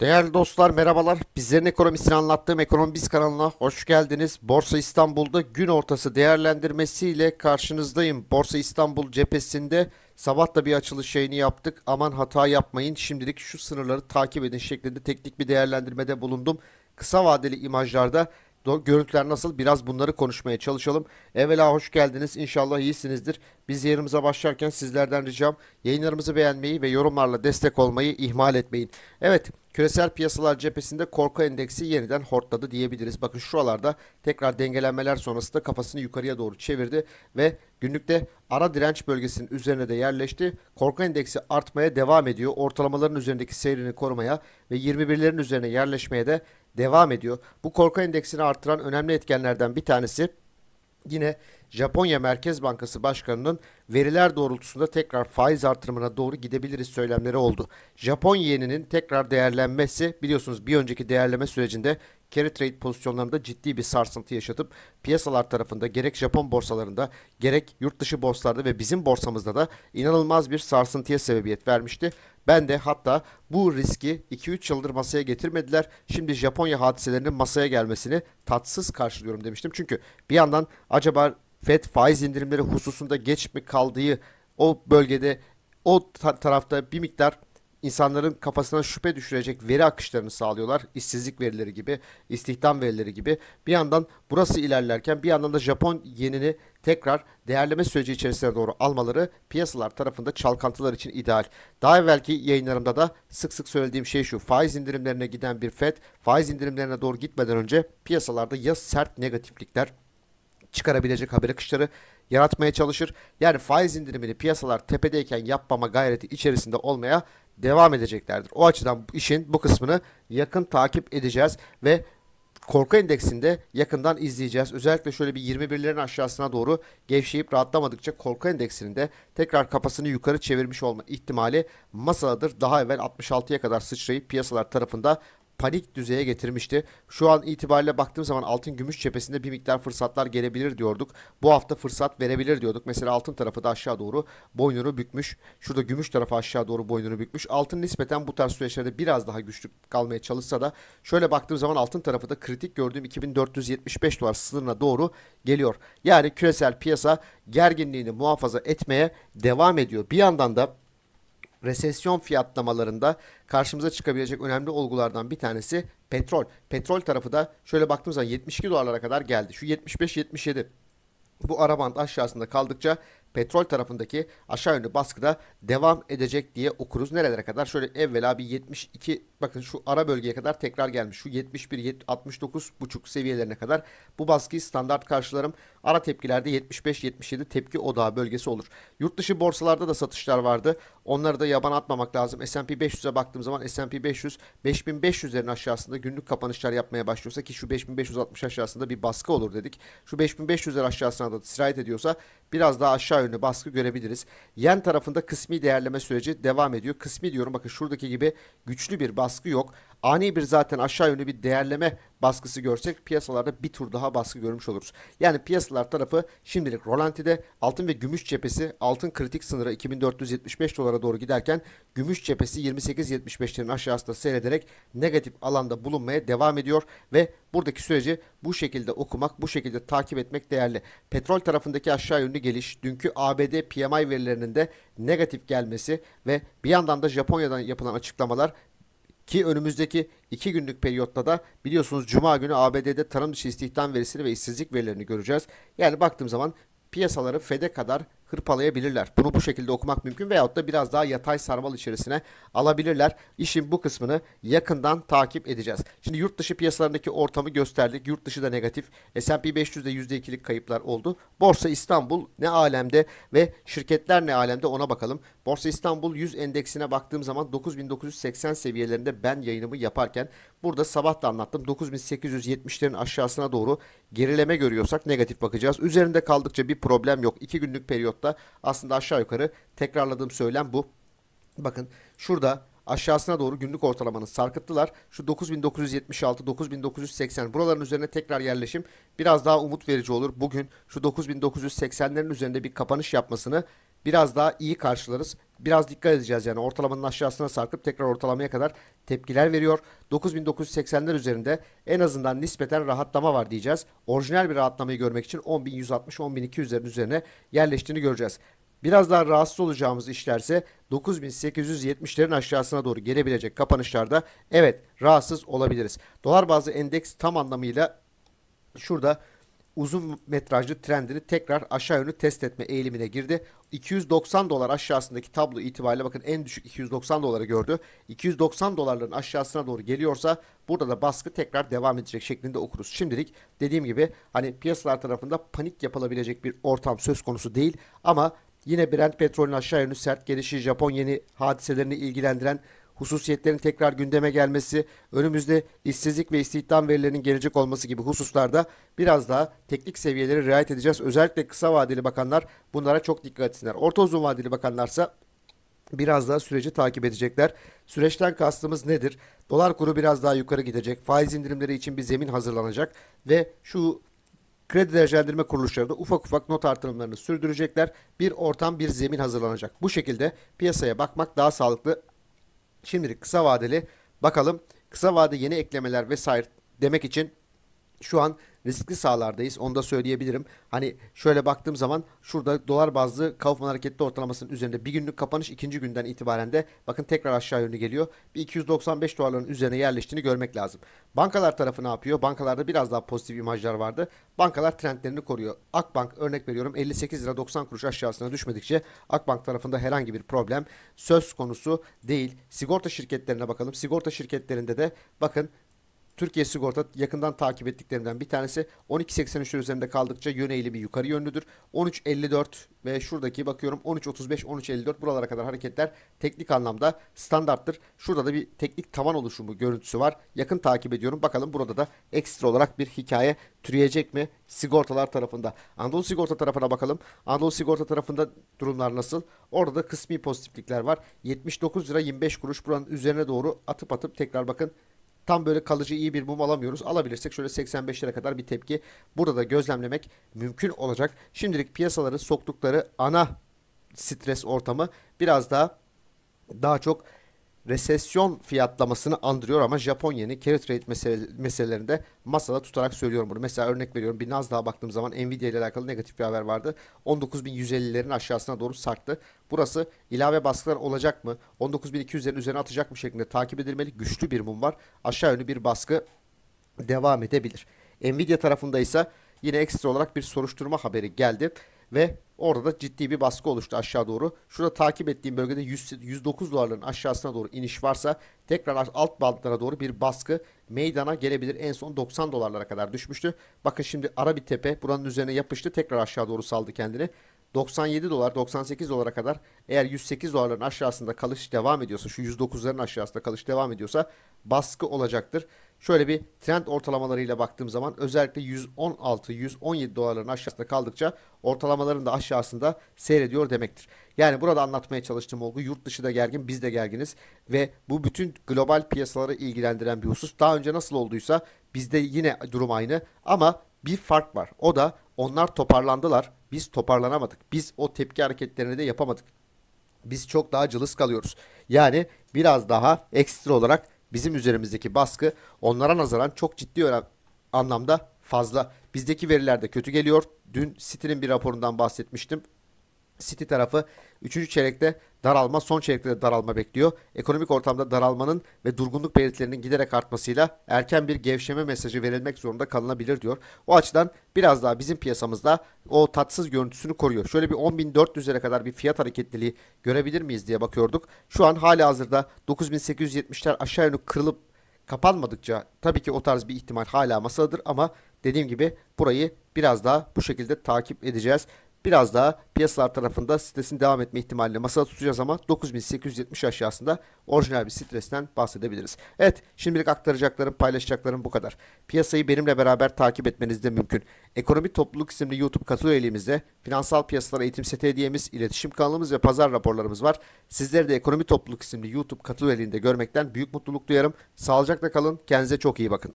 Değerli dostlar merhabalar. Bizlerin ekonomisini anlattığım Ekonomi Biz kanalına hoş geldiniz. Borsa İstanbul'da gün ortası değerlendirmesiyle karşınızdayım. Borsa İstanbul cephesinde sabah da bir açılış yayını yaptık. Aman hata yapmayın şimdilik şu sınırları takip edin şeklinde teknik bir değerlendirmede bulundum. Kısa vadeli imajlarda görüntüler nasıl biraz bunları konuşmaya çalışalım. Evvela hoş geldiniz. İnşallah iyisinizdir. Biz yayınımıza başlarken sizlerden ricam yayınlarımızı beğenmeyi ve yorumlarla destek olmayı ihmal etmeyin. Evet Küresel piyasalar cephesinde korku endeksi yeniden hortladı diyebiliriz. Bakın şuralarda tekrar dengelenmeler sonrasında kafasını yukarıya doğru çevirdi ve günlükte ara direnç bölgesinin üzerine de yerleşti. Korku endeksi artmaya devam ediyor. Ortalamaların üzerindeki seyrini korumaya ve 21'lerin üzerine yerleşmeye de devam ediyor. Bu korku endeksini artıran önemli etkenlerden bir tanesi Yine Japonya Merkez Bankası Başkanı'nın veriler doğrultusunda tekrar faiz artırımına doğru gidebiliriz söylemleri oldu. Japon yeninin tekrar değerlenmesi biliyorsunuz bir önceki değerleme sürecinde carry trade pozisyonlarında ciddi bir sarsıntı yaşatıp piyasalar tarafında gerek Japon borsalarında gerek yurt dışı borsalarda ve bizim borsamızda da inanılmaz bir sarsıntıya sebebiyet vermişti. Ben de hatta bu riski 2-3 yıldır masaya getirmediler. Şimdi Japonya hadiselerinin masaya gelmesini tatsız karşılıyorum demiştim. Çünkü bir yandan acaba FED faiz indirimleri hususunda geç mi kaldığı o bölgede o tarafta bir miktar insanların kafasına şüphe düşürecek veri akışlarını sağlıyorlar. İşsizlik verileri gibi, istihdam verileri gibi. Bir yandan burası ilerlerken bir yandan da Japon yenini tekrar değerleme süreci içerisine doğru almaları piyasalar tarafında çalkantılar için ideal. Daha evvelki yayınlarımda da sık sık söylediğim şey şu. Faiz indirimlerine giden bir FED faiz indirimlerine doğru gitmeden önce piyasalarda ya sert negatiflikler çıkarabilecek haber akışları yaratmaya çalışır. Yani faiz indirimini piyasalar tepedeyken yapmama gayreti içerisinde olmaya devam edeceklerdir. O açıdan işin bu kısmını yakın takip edeceğiz ve korku endeksinde yakından izleyeceğiz. Özellikle şöyle bir 21'lerin aşağısına doğru gevşeyip rahatlamadıkça korku endeksinin de tekrar kafasını yukarı çevirmiş olma ihtimali masadadır. Daha evvel 66'ya kadar sıçrayıp piyasalar tarafında panik düzeye getirmişti. Şu an itibariyle baktığım zaman altın gümüş cephesinde bir miktar fırsatlar gelebilir diyorduk. Bu hafta fırsat verebilir diyorduk. Mesela altın tarafı da aşağı doğru boynunu bükmüş. Şurada gümüş tarafı aşağı doğru boynunu bükmüş. Altın nispeten bu tarz süreçlerde biraz daha güçlü kalmaya çalışsa da şöyle baktığım zaman altın tarafı da kritik gördüğüm 2475 dolar sınırına doğru geliyor. Yani küresel piyasa gerginliğini muhafaza etmeye devam ediyor. Bir yandan da resesyon fiyatlamalarında karşımıza çıkabilecek önemli olgulardan bir tanesi petrol. Petrol tarafı da şöyle baktığımız zaman 72 dolarlara kadar geldi. Şu 75-77 bu ara band aşağısında kaldıkça petrol tarafındaki aşağı yönlü baskı da devam edecek diye okuruz. Nerelere kadar? Şöyle evvela bir 72 bakın şu ara bölgeye kadar tekrar gelmiş. Şu 71 69 buçuk seviyelerine kadar bu baskıyı standart karşılarım. Ara tepkilerde 75-77 tepki odağı bölgesi olur. Yurt dışı borsalarda da satışlar vardı. Onları da yaban atmamak lazım. S&P 500'e baktığım zaman S&P 500 5500'lerin aşağısında günlük kapanışlar yapmaya başlıyorsa ki şu 5560 aşağısında bir baskı olur dedik. Şu 5500'ler aşağısına da sirayet ediyorsa biraz daha aşağı yönlü baskı görebiliriz. Yen tarafında kısmi değerleme süreci devam ediyor. Kısmi diyorum bakın şuradaki gibi güçlü bir baskı baskı yok. Ani bir zaten aşağı yönlü bir değerleme baskısı görsek piyasalarda bir tur daha baskı görmüş oluruz. Yani piyasalar tarafı şimdilik rolantide altın ve gümüş cephesi altın kritik sınırı 2475 dolara doğru giderken gümüş cephesi 28.75'lerin aşağısında seyrederek negatif alanda bulunmaya devam ediyor ve buradaki süreci bu şekilde okumak, bu şekilde takip etmek değerli. Petrol tarafındaki aşağı yönlü geliş, dünkü ABD PMI verilerinin de negatif gelmesi ve bir yandan da Japonya'dan yapılan açıklamalar ki önümüzdeki iki günlük periyotta da biliyorsunuz Cuma günü ABD'de tarım dışı istihdam verisini ve işsizlik verilerini göreceğiz. Yani baktığım zaman piyasaları FED'e kadar hırpalayabilirler. Bunu bu şekilde okumak mümkün veyahut da biraz daha yatay sarmal içerisine alabilirler. İşin bu kısmını yakından takip edeceğiz. Şimdi yurt dışı piyasalarındaki ortamı gösterdik. Yurt dışı da negatif. S&P 500'de %2'lik kayıplar oldu. Borsa İstanbul ne alemde ve şirketler ne alemde ona bakalım. Borsa İstanbul 100 endeksine baktığım zaman 9980 seviyelerinde ben yayınımı yaparken burada sabah da anlattım. 9870'lerin aşağısına doğru gerileme görüyorsak negatif bakacağız. Üzerinde kaldıkça bir problem yok. 2 günlük periyot da aslında aşağı yukarı tekrarladığım söylem bu. Bakın şurada aşağısına doğru günlük ortalamanın sarkıttılar. Şu 9976, 9980 buraların üzerine tekrar yerleşim biraz daha umut verici olur. Bugün şu 9980'lerin üzerinde bir kapanış yapmasını biraz daha iyi karşılarız biraz dikkat edeceğiz yani ortalamanın aşağısına sarkıp tekrar ortalamaya kadar tepkiler veriyor. 9980'ler üzerinde en azından nispeten rahatlama var diyeceğiz. Orijinal bir rahatlamayı görmek için 10160-10200'lerin üzerine yerleştiğini göreceğiz. Biraz daha rahatsız olacağımız işlerse 9870'lerin aşağısına doğru gelebilecek kapanışlarda evet rahatsız olabiliriz. Dolar bazlı endeks tam anlamıyla şurada uzun metrajlı trendini tekrar aşağı yönlü test etme eğilimine girdi. 290 dolar aşağısındaki tablo itibariyle bakın en düşük 290 dolara gördü. 290 dolarların aşağısına doğru geliyorsa burada da baskı tekrar devam edecek şeklinde okuruz. Şimdilik dediğim gibi hani piyasalar tarafında panik yapılabilecek bir ortam söz konusu değil ama yine Brent petrolün aşağı yönlü sert gelişi Japon yeni hadiselerini ilgilendiren hususiyetlerin tekrar gündeme gelmesi, önümüzde işsizlik ve istihdam verilerinin gelecek olması gibi hususlarda biraz daha teknik seviyeleri riayet edeceğiz. Özellikle kısa vadeli bakanlar bunlara çok dikkat etsinler. Orta uzun vadeli bakanlarsa biraz daha süreci takip edecekler. Süreçten kastımız nedir? Dolar kuru biraz daha yukarı gidecek. Faiz indirimleri için bir zemin hazırlanacak ve şu kredi derecelendirme kuruluşları da ufak ufak not artırımlarını sürdürecekler. Bir ortam, bir zemin hazırlanacak. Bu şekilde piyasaya bakmak daha sağlıklı Şimdilik kısa vadeli bakalım kısa vade yeni eklemeler vesaire demek için şu an riskli sahalardayız. Onu da söyleyebilirim. Hani şöyle baktığım zaman şurada dolar bazlı Kaufman hareketli ortalamasının üzerinde bir günlük kapanış ikinci günden itibaren de bakın tekrar aşağı yönlü geliyor. Bir 295 dolarların üzerine yerleştiğini görmek lazım. Bankalar tarafı ne yapıyor? Bankalarda biraz daha pozitif imajlar vardı. Bankalar trendlerini koruyor. Akbank örnek veriyorum 58 lira 90 kuruş aşağısına düşmedikçe Akbank tarafında herhangi bir problem söz konusu değil. Sigorta şirketlerine bakalım. Sigorta şirketlerinde de bakın Türkiye Sigorta yakından takip ettiklerimden bir tanesi 12.83 üzerinde kaldıkça yön eğilimi yukarı yönlüdür. 13.54 ve şuradaki bakıyorum 13.35, 13.54 buralara kadar hareketler teknik anlamda standarttır. Şurada da bir teknik tavan oluşumu görüntüsü var. Yakın takip ediyorum. Bakalım burada da ekstra olarak bir hikaye türeyecek mi sigortalar tarafında? Anadolu Sigorta tarafına bakalım. Anadolu Sigorta tarafında durumlar nasıl? Orada da kısmi pozitiflikler var. 79 lira 25 kuruş buranın üzerine doğru atıp atıp tekrar bakın Tam böyle kalıcı iyi bir mum alamıyoruz. Alabilirsek şöyle 85 lira kadar bir tepki burada da gözlemlemek mümkün olacak. Şimdilik piyasaları soktukları ana stres ortamı biraz daha daha çok resesyon fiyatlamasını andırıyor ama Japon yeni carry trade mesele, meselelerinde masada tutarak söylüyorum bunu. Mesela örnek veriyorum bir naz daha baktığım zaman Nvidia ile alakalı negatif bir haber vardı. 19.150'lerin aşağısına doğru sarktı. Burası ilave baskılar olacak mı? 19.200'lerin üzerine atacak mı şeklinde takip edilmeli. Güçlü bir mum var. Aşağı yönlü bir baskı devam edebilir. Nvidia tarafında ise yine ekstra olarak bir soruşturma haberi geldi ve Orada da ciddi bir baskı oluştu aşağı doğru. Şurada takip ettiğim bölgede 100, 109 dolarların aşağısına doğru iniş varsa tekrar alt bantlara doğru bir baskı meydana gelebilir. En son 90 dolarlara kadar düşmüştü. Bakın şimdi ara bir tepe buranın üzerine yapıştı. Tekrar aşağı doğru saldı kendini. 97 dolar 98 dolara kadar eğer 108 dolarların aşağısında kalış devam ediyorsa şu 109'ların aşağısında kalış devam ediyorsa baskı olacaktır. Şöyle bir trend ortalamalarıyla baktığım zaman özellikle 116-117 dolarların aşağısında kaldıkça ortalamaların da aşağısında seyrediyor demektir. Yani burada anlatmaya çalıştığım olgu yurt dışı da gergin biz de gerginiz ve bu bütün global piyasaları ilgilendiren bir husus. Daha önce nasıl olduysa bizde yine durum aynı ama bir fark var. O da onlar toparlandılar biz toparlanamadık. Biz o tepki hareketlerini de yapamadık. Biz çok daha cılız kalıyoruz. Yani biraz daha ekstra olarak bizim üzerimizdeki baskı onlara nazaran çok ciddi anlamda fazla. Bizdeki veriler de kötü geliyor. Dün City'nin bir raporundan bahsetmiştim. City tarafı 3. çeyrekte daralma, son çeyrekte de daralma bekliyor. Ekonomik ortamda daralmanın ve durgunluk belirtilerinin giderek artmasıyla erken bir gevşeme mesajı verilmek zorunda kalınabilir diyor. O açıdan biraz daha bizim piyasamızda o tatsız görüntüsünü koruyor. Şöyle bir 10.400'lere kadar bir fiyat hareketliliği görebilir miyiz diye bakıyorduk. Şu an hali hazırda 9.870'ler aşağı yönlü kırılıp kapanmadıkça tabii ki o tarz bir ihtimal hala masadadır ama dediğim gibi burayı biraz daha bu şekilde takip edeceğiz biraz daha piyasalar tarafında stresin devam etme ihtimalini masada tutacağız ama 9870 aşağısında orijinal bir stresten bahsedebiliriz. Evet şimdilik aktaracaklarım paylaşacaklarım bu kadar. Piyasayı benimle beraber takip etmeniz de mümkün. Ekonomi Topluluk isimli YouTube katıl üyeliğimizde finansal piyasalar eğitim seti hediyemiz, iletişim kanalımız ve pazar raporlarımız var. Sizleri de Ekonomi Topluluk isimli YouTube katıl üyeliğinde görmekten büyük mutluluk duyarım. Sağlıcakla kalın, kendinize çok iyi bakın.